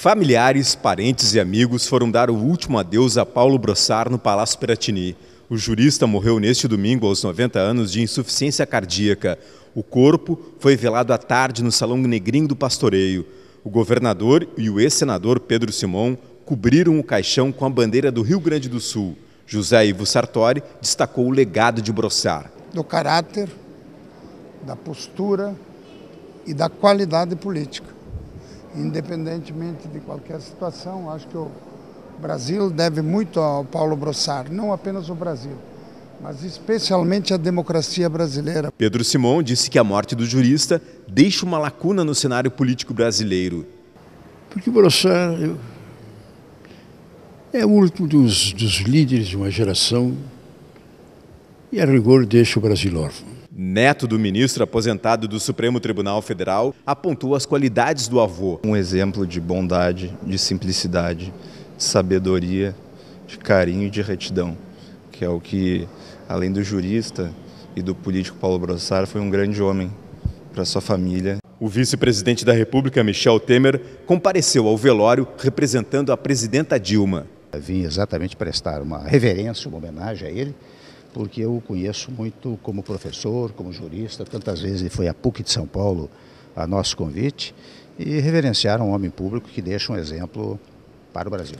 Familiares, parentes e amigos foram dar o último adeus a Paulo Brossard no Palácio Piratini. O jurista morreu neste domingo aos 90 anos de insuficiência cardíaca. O corpo foi velado à tarde no Salão Negrinho do Pastoreio. O governador e o ex-senador Pedro Simon cobriram o caixão com a bandeira do Rio Grande do Sul. José Ivo Sartori destacou o legado de Brossard. Do caráter, da postura e da qualidade política independentemente de qualquer situação. Acho que o Brasil deve muito ao Paulo Brossard, não apenas o Brasil. Mas especialmente a democracia brasileira. Pedro Simon disse que a morte do jurista deixa uma lacuna no cenário político brasileiro. Porque Brossard é o último dos, dos líderes de uma geração e, a rigor, deixa o Brasil órfão neto do ministro aposentado do Supremo Tribunal Federal, apontou as qualidades do avô. Um exemplo de bondade, de simplicidade, de sabedoria, de carinho e de retidão, que é o que, além do jurista e do político Paulo Brossard, foi um grande homem para sua família. O vice-presidente da República, Michel Temer, compareceu ao velório representando a presidenta Dilma. Vim exatamente prestar uma reverência, uma homenagem a ele porque eu o conheço muito como professor, como jurista, tantas vezes ele foi à PUC de São Paulo a nosso convite, e reverenciar um homem público que deixa um exemplo para o Brasil.